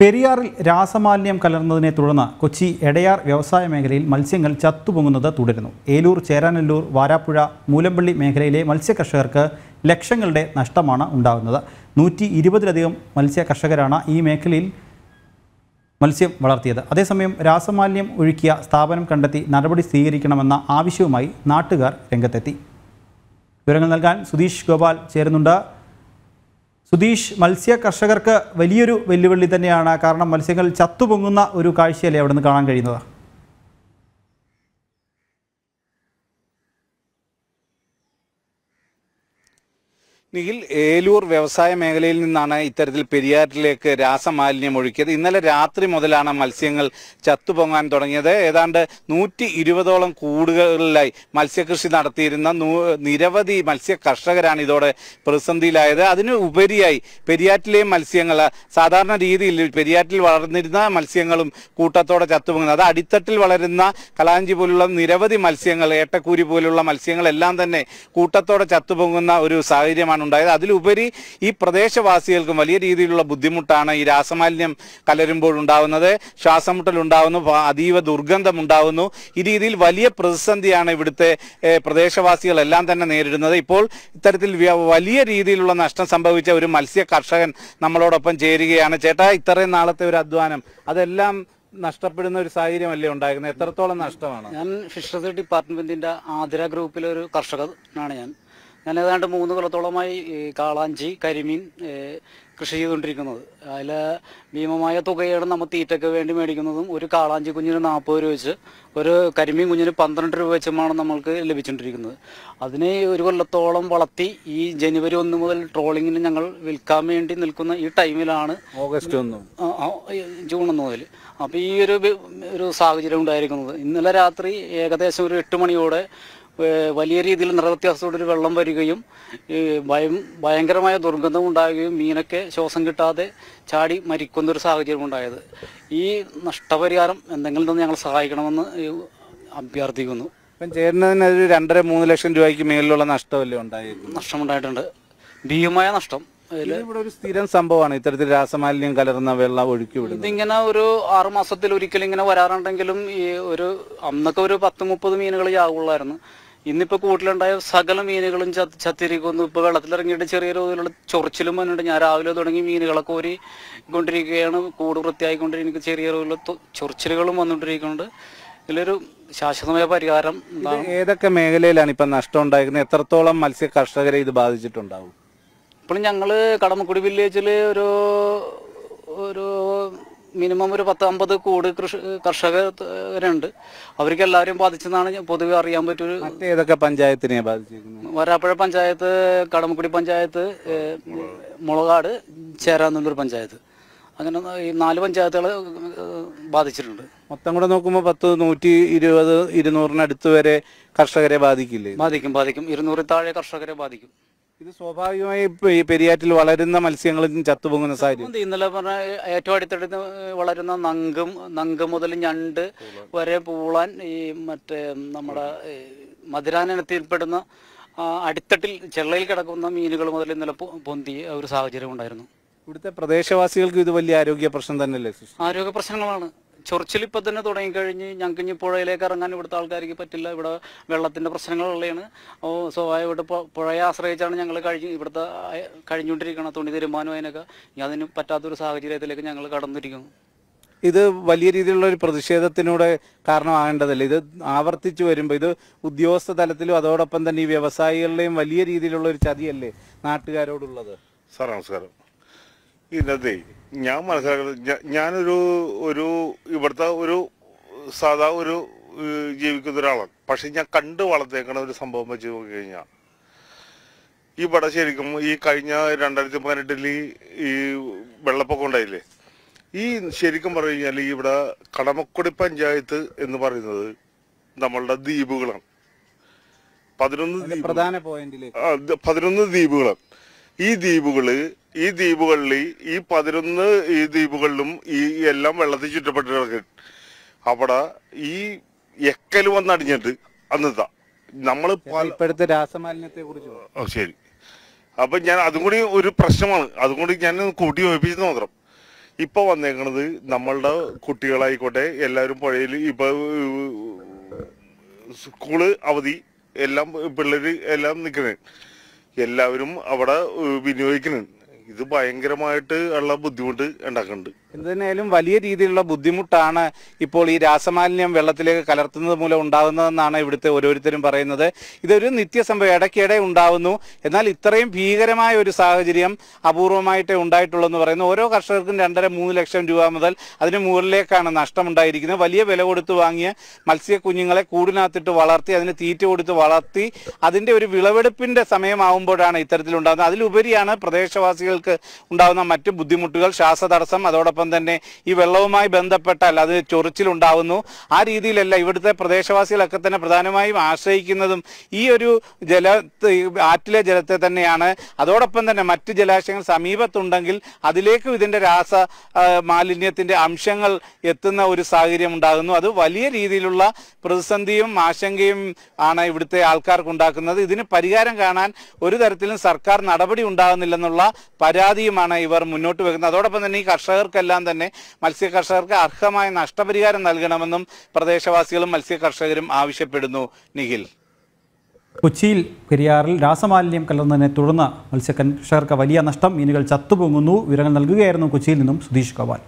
പെരിയാറിൽ രാസമാലിന്യം കലർന്നതിനെ തുടർന്ന് കൊച്ചി എടയാർ വ്യവസായ മേഖലയിൽ മത്സ്യങ്ങൾ ചത്തുപൊങ്ങുന്നത് തുടരുന്നു ഏലൂർ ചേരാനല്ലൂർ വാരാപ്പുഴ മൂലമ്പള്ളി മേഖലയിലെ മത്സ്യ കർഷകർക്ക് ലക്ഷങ്ങളുടെ നഷ്ടമാണ് ഉണ്ടാകുന്നത് നൂറ്റി ഇരുപതിലധികം മത്സ്യ കർഷകരാണ് ഈ മേഖലയിൽ മത്സ്യം വളർത്തിയത് അതേസമയം രാസമാലിന്യം ഒഴുക്കിയ സ്ഥാപനം കണ്ടെത്തി നടപടി സ്വീകരിക്കണമെന്ന ആവശ്യവുമായി നാട്ടുകാർ രംഗത്തെത്തി വിവരങ്ങൾ നൽകാൻ സുധീഷ് ഗോപാൽ ചേരുന്നുണ്ട് സുധീഷ് മത്സ്യ കർഷകർക്ക് വലിയൊരു വെല്ലുവിളി തന്നെയാണ് കാരണം മത്സ്യങ്ങൾ ചത്തുപൊങ്ങുന്ന ഒരു കാഴ്ചയല്ലേ അവിടെ നിന്ന് കാണാൻ കഴിയുന്നത് നിഖിൽ ഏലൂർ വ്യവസായ മേഖലയിൽ നിന്നാണ് ഇത്തരത്തിൽ പെരിയാറ്റിലേക്ക് രാസമാലിന്യം ഒഴുക്കിയത് ഇന്നലെ രാത്രി മുതലാണ് മത്സ്യങ്ങൾ ചത്തുപൊങ്ങാൻ തുടങ്ങിയത് ഏതാണ്ട് നൂറ്റി ഇരുപതോളം കൂടുകളിലായി മത്സ്യകൃഷി നടത്തിയിരുന്ന നിരവധി മത്സ്യ കർഷകരാണ് ഇതോടെ പ്രതിസന്ധിയിലായത് അതിന് ഉപരിയായി പെരിയാറ്റിലെ മത്സ്യങ്ങൾ സാധാരണ രീതിയിൽ പെരിയാറ്റിൽ വളർന്നിരുന്ന മത്സ്യങ്ങളും കൂട്ടത്തോടെ ചത്തുപൊങ്ങുന്നത് അത് അടിത്തട്ടിൽ വളരുന്ന കലാഞ്ചി പോലുള്ള നിരവധി മത്സ്യങ്ങൾ ഏട്ടക്കൂരി പോലുള്ള മത്സ്യങ്ങളെല്ലാം തന്നെ കൂട്ടത്തോടെ ചത്തുപൊങ്ങുന്ന ഒരു സാഹചര്യമാണ് ഉണ്ടായത് അതിലുപരി ഈ പ്രദേശവാസികൾക്കും വലിയ രീതിയിലുള്ള ബുദ്ധിമുട്ടാണ് ഈ രാസമാലിന്യം കലരുമ്പോഴുണ്ടാവുന്നത് ശ്വാസമുട്ടൽ ഉണ്ടാവുന്നു അതീവ ദുർഗന്ധം ഉണ്ടാവുന്നു ഈ രീതിയിൽ വലിയ പ്രതിസന്ധിയാണ് ഇവിടുത്തെ പ്രദേശവാസികളെല്ലാം തന്നെ നേരിടുന്നത് ഇപ്പോൾ ഇത്തരത്തിൽ വലിയ രീതിയിലുള്ള നഷ്ടം സംഭവിച്ച ഒരു മത്സ്യ കർഷകൻ നമ്മളോടൊപ്പം ചേരുകയാണ് ചേട്ടാ ഇത്രയും നാളത്തെ ഒരു അധ്വാനം അതെല്ലാം നഷ്ടപ്പെടുന്ന ഒരു അല്ലേ ഉണ്ടായിരുന്നത് എത്രത്തോളം നഷ്ടമാണ് ഞാൻ ഫിഷറീസ് ഡിപ്പാർട്ട്മെന്റിന്റെ ആതിര ഗ്രൂപ്പിലെ ഒരു കർഷകനാണ് ഞാൻ ഞാൻ ഏതാണ്ട് മൂന്ന് കൊല്ലത്തോളമായി കാളാഞ്ചി കരിമീൻ കൃഷി ചെയ്തുകൊണ്ടിരിക്കുന്നത് അതിൽ ഭീമമായ തുകയാണ് നമ്മൾ തീറ്റയ്ക്ക് വേണ്ടി മേടിക്കുന്നതും ഒരു കാളാഞ്ചി കുഞ്ഞിന് നാൽപ്പത് രൂപ വെച്ച് ഒരു കരിമീൻ കുഞ്ഞിന് പന്ത്രണ്ട് രൂപ വെച്ചുമാണ് നമ്മൾക്ക് ലഭിച്ചുകൊണ്ടിരിക്കുന്നത് അതിനെ ഒരു കൊല്ലത്തോളം വളർത്തി ഈ ജനുവരി ഒന്ന് മുതൽ ട്രോളിങ്ങിന് ഞങ്ങൾ വിൽക്കാൻ വേണ്ടി നിൽക്കുന്ന ഈ ടൈമിലാണ് ഓഗസ്റ്റ് ഒന്ന് ജൂൺ ഒന്ന് മുതൽ അപ്പോൾ ഈ ഒരു ഒരു സാഹചര്യം ഉണ്ടായിരിക്കുന്നത് ഇന്നലെ രാത്രി ഏകദേശം ഒരു എട്ട് മണിയോടെ വലിയ രീതിയിൽ നിറവ്യത്യാസത്തോടൊരു വെള്ളം വരികയും ഭയം ഭയങ്കരമായ ദുർഗന്ധം ഉണ്ടാകുകയും മീനൊക്കെ ശ്വാസം കിട്ടാതെ ചാടി മരിക്കുന്നൊരു സാഹചര്യം ഉണ്ടായത് ഈ നഷ്ടപരിഹാരം എന്തെങ്കിലും തന്നെ ഞങ്ങൾ സഹായിക്കണമെന്ന് അഭ്യർത്ഥിക്കുന്നു ഇപ്പം ചേരുന്നതിന് ഒരു രണ്ടര മൂന്ന് ലക്ഷം രൂപയ്ക്ക് മേലിലുള്ള നഷ്ടമല്ലേ നഷ്ടം നഷ്ടമുണ്ടായിട്ടുണ്ട് ഭീമമായ നഷ്ടം ഇവിടെ ഒരു സ്ഥിരം സംഭവമാണ് ഇത്തരത്തിൽ രാസമാലിന്യം കലർന്ന വെള്ളം ഒഴുക്കി വിടുന്നത് ഇതിങ്ങനെ ഒരു ആറുമാസത്തിൽ മാസത്തിൽ ഒരിക്കലും ഇങ്ങനെ വരാറുണ്ടെങ്കിലും ഈ ഒരു അന്നൊക്കെ ഒരു പത്ത് മുപ്പത് മീനുകൾ ചാവുള്ളായിരുന്നു ഇന്നിപ്പോൾ കൂട്ടിലുണ്ടായ സകല മീനുകളും ചത്തിരിക്കുന്നു ഇപ്പോൾ വെള്ളത്തിലിറങ്ങിയിട്ട് ചെറിയ തോതിലുള്ള ചൊറിച്ചിലും വന്നിട്ട് ഞാൻ രാവിലെ തുടങ്ങി മീനുകളൊക്കെ ഓരി കൊണ്ടിരിക്കുകയാണ് കൂട് വൃത്തിയായിക്കൊണ്ടിരിക്കുന്ന ചെറിയ തോതിലുള്ള ചൊറിച്ചിലുകളും വന്നുകൊണ്ടിരിക്കുന്നുണ്ട് ഇതിലൊരു ശാശ്വതമായ പരിഹാരം ഏതൊക്കെ മേഖലയിലാണ് ഇപ്പം നഷ്ടം ഉണ്ടായിരിക്കുന്നത് എത്രത്തോളം മത്സ്യ കർഷകരെ ഇത് ബാധിച്ചിട്ടുണ്ടാവും ഇപ്പോൾ ഞങ്ങൾ കടമക്കുടി വില്ലേജിൽ ഒരു ഒരു മിനിമം ഒരു പത്ത് അമ്പത് കൂട് കൃഷി കർഷകരുണ്ട് അവർക്ക് എല്ലാവരും ബാധിച്ചെന്നാണ് പൊതുവെ അറിയാൻ പറ്റൊരു ഏതൊക്കെ പഞ്ചായത്തിനെ ബാധിച്ചിരിക്കുന്നത് വരാപ്പുഴ പഞ്ചായത്ത് കടമക്കുടി പഞ്ചായത്ത് മുളകാട് ചേരാനല്ലൂർ പഞ്ചായത്ത് അങ്ങനെ ഈ നാല് പഞ്ചായത്തുകൾ ബാധിച്ചിട്ടുണ്ട് മൊത്തം കൂടെ നോക്കുമ്പോൾ പത്ത് നൂറ്റി ഇരുപത് ഇരുന്നൂറിനടുത്ത് വരെ കർഷകരെ ബാധിക്കില്ലേ ബാധിക്കും ബാധിക്കും ഇരുന്നൂറിൽ താഴെ കർഷകരെ ബാധിക്കും ഇത് സ്വാഭാവികമായി ഈ പെരിയാറ്റിൽ വളരുന്ന മത്സ്യങ്ങളും ചത്തുപൊങ്ങുന്ന സാഹചര്യം ഇന്നലെ പറഞ്ഞ ഏറ്റവും അടുത്തടുത്ത് വളരുന്ന നങ്കും നങ്ക് മുതൽ ഞണ്ട് വരെ പൂളാൻ ഈ മറ്റേ നമ്മുടെ മധുരാനത്തിൽപ്പെടുന്ന അടിത്തട്ടിൽ ചെള്ളയിൽ കിടക്കുന്ന മീനുകൾ മുതൽ ഇന്നലെ പൊന്തിയ ഒരു സാഹചര്യം ഉണ്ടായിരുന്നു ഇവിടുത്തെ പ്രദേശവാസികൾക്ക് ഇത് വലിയ ആരോഗ്യ പ്രശ്നം തന്നെയല്ലേ ആരോഗ്യ പ്രശ്നങ്ങളാണ് ചൊറിച്ചിൽ ഇപ്പം തന്നെ തുടങ്ങിക്കഴിഞ്ഞ് ഞങ്ങൾക്ക് ഇനി പുഴയിലേക്ക് ഇറങ്ങാൻ ഇവിടുത്തെ ആൾക്കാർക്ക് പറ്റില്ല ഇവിടെ വെള്ളത്തിൻ്റെ പ്രശ്നങ്ങളുള്ളതാണ് ഓ ഇവിടെ പുഴയെ ആശ്രയിച്ചാണ് ഞങ്ങൾ കഴിഞ്ഞ് ഇവിടുത്തെ കഴിഞ്ഞുകൊണ്ടിരിക്കണം തുണി തീരുമാനം അതിനൊക്കെ ഇനി അതിന് പറ്റാത്തൊരു സാഹചര്യത്തിലേക്ക് ഞങ്ങൾ കടന്നിരിക്കുന്നു ഇത് വലിയ രീതിയിലുള്ള ഒരു പ്രതിഷേധത്തിനൂടെ കാരണമാകേണ്ടതല്ല ഇത് ആവർത്തിച്ചു വരുമ്പോൾ ഇത് ഉദ്യോഗസ്ഥ തലത്തിലും അതോടൊപ്പം തന്നെ ഈ വ്യവസായികളുടെയും വലിയ രീതിയിലുള്ള ഒരു ചതിയല്ലേ നാട്ടുകാരോടുള്ളത് സാർ നമസ്കാരം ഇന്നത്തെ ഞാൻ മനസ്സിലാക്കുന്നത് ഞാനൊരു ഒരു ഇവിടുത്തെ ഒരു സാധാ ഒരു ജീവിക്കുന്ന ഒരാളാണ് പക്ഷെ ഞാൻ കണ്ട് വളർത്തേക്കണ ഒരു സംഭവം വെച്ച് നോക്കിക്കഴിഞ്ഞാൽ ഈ ഇവിടെ ശരിക്കും ഈ കഴിഞ്ഞ രണ്ടായിരത്തി പതിനെട്ടിൽ ഈ വെള്ളപ്പൊക്കം ഉണ്ടായില്ലേ ഈ ശരിക്കും പറഞ്ഞു കഴിഞ്ഞാൽ ഇവിടെ കടമക്കുടി പഞ്ചായത്ത് എന്ന് പറയുന്നത് നമ്മളുടെ ദ്വീപുകളാണ് പതിനൊന്ന് പ്രധാന പോയിന്റിൽ പതിനൊന്ന് ദ്വീപുകളാണ് ഈ ദ്വീപുകള് ഈ ദ്വീപുകളിൽ ഈ പതിനൊന്ന് ഈ ദ്വീപുകളിലും ഈ എല്ലാം വെള്ളത്തിൽ ചുറ്റപ്പെട്ട് കിടക്കും അവിടെ ഈ എക്കൽ വന്നടിഞ്ഞിട്ട് അന്നത്തെ നമ്മൾ ഇപ്പോഴത്തെ രാസമാലിന്യത്തെ കുറിച്ച് ശരി അപ്പൊ ഞാൻ അതും കൂടി ഒരു പ്രശ്നമാണ് അതും കൂടി ഞാൻ കൂട്ടി വഹിപ്പിച്ചെന്ന് മാത്രം ഇപ്പൊ വന്നേക്കണത് നമ്മളുടെ കുട്ടികളായിക്കോട്ടെ എല്ലാവരും പുഴയിൽ ഇപ്പൊ സ്കൂള് അവധി എല്ലാം പിള്ളേര് എല്ലാം നിൽക്കുന്നത് എല്ലാവരും അവിടെ വിനിയോഗിക്കുന്നുണ്ട് ഇത് ഭയങ്കരമായിട്ട് ഉള്ള ബുദ്ധിമുട്ട് ഉണ്ടാക്കുന്നുണ്ട് എന്തായാലും വലിയ രീതിയിലുള്ള ബുദ്ധിമുട്ടാണ് ഇപ്പോൾ ഈ രാസമാലിന്യം വെള്ളത്തിലേക്ക് കലർത്തുന്നത് മൂലം ഉണ്ടാകുന്നതെന്നാണ് ഇവിടുത്തെ ഓരോരുത്തരും പറയുന്നത് ഇതൊരു നിത്യസംഭവം ഇടയ്ക്കിടെ ഉണ്ടാവുന്നു എന്നാൽ ഇത്രയും ഭീകരമായ ഒരു സാഹചര്യം അപൂർവമായിട്ടേ ഉണ്ടായിട്ടുള്ളൂ എന്ന് പറയുന്നത് ഓരോ കർഷകർക്കും രണ്ടര മൂന്ന് ലക്ഷം രൂപ മുതൽ അതിന് മുകളിലേക്കാണ് നഷ്ടമുണ്ടായിരിക്കുന്നത് വലിയ വില കൊടുത്ത് വാങ്ങിയ മത്സ്യ കുഞ്ഞുങ്ങളെ കൂടിനകത്തിട്ട് വളർത്തി അതിന് തീറ്റ കൊടുത്ത് വളർത്തി അതിൻ്റെ ഒരു വിളവെടുപ്പിൻ്റെ സമയമാകുമ്പോഴാണ് ഇത്തരത്തിലുണ്ടാകുന്നത് അതിലുപരിയാണ് പ്രദേശവാസികൾക്ക് ഉണ്ടാകുന്ന മറ്റു ബുദ്ധിമുട്ടുകൾ ശ്വാസതടസ്സം അതോടൊപ്പം അതോടൊപ്പം തന്നെ ഈ വെള്ളവുമായി ബന്ധപ്പെട്ടാൽ അത് ചൊറിച്ചിലുണ്ടാവുന്നു ആ രീതിയിലല്ല ഇവിടുത്തെ പ്രദേശവാസികളൊക്കെ തന്നെ പ്രധാനമായും ആശ്രയിക്കുന്നതും ഈ ഒരു ജല ആറ്റിലെ ജലത്തെ തന്നെയാണ് അതോടൊപ്പം തന്നെ മറ്റ് ജലാശയങ്ങൾ സമീപത്തുണ്ടെങ്കിൽ അതിലേക്കും ഇതിൻ്റെ രാസ മാലിന്യത്തിൻ്റെ അംശങ്ങൾ എത്തുന്ന ഒരു സാഹചര്യം ഉണ്ടാകുന്നു അത് വലിയ രീതിയിലുള്ള പ്രതിസന്ധിയും ആശങ്കയും ആണ് ഇവിടുത്തെ ആൾക്കാർക്ക് ഉണ്ടാക്കുന്നത് ഇതിന് പരിഹാരം കാണാൻ ഒരു തരത്തിലും സർക്കാർ നടപടി ഉണ്ടാകുന്നില്ലെന്നുള്ള പരാതിയുമാണ് ഇവർ മുന്നോട്ട് വെക്കുന്നത് അതോടൊപ്പം തന്നെ ഈ കർഷകർക്കെല്ലാം ഇവർക്കെല്ലാം തന്നെ മത്സ്യ കർഷകർക്ക് അർഹമായ നഷ്ടപരിഹാരം നൽകണമെന്നും പ്രദേശവാസികളും മത്സ്യ കർഷകരും ആവശ്യപ്പെടുന്നു നിഖിൽ കൊച്ചിയിൽ പെരിയാറിൽ രാസമാലിന്യം കലർന്നതിനെ തുടർന്ന് കർഷകർക്ക് വലിയ നഷ്ടം മീനുകൾ ചത്തുപൊങ്ങുന്നു വിവരങ്ങൾ നൽകുകയായിരുന്നു കൊച്ചിയിൽ നിന്നും സുധീഷ് ഗോപാൽ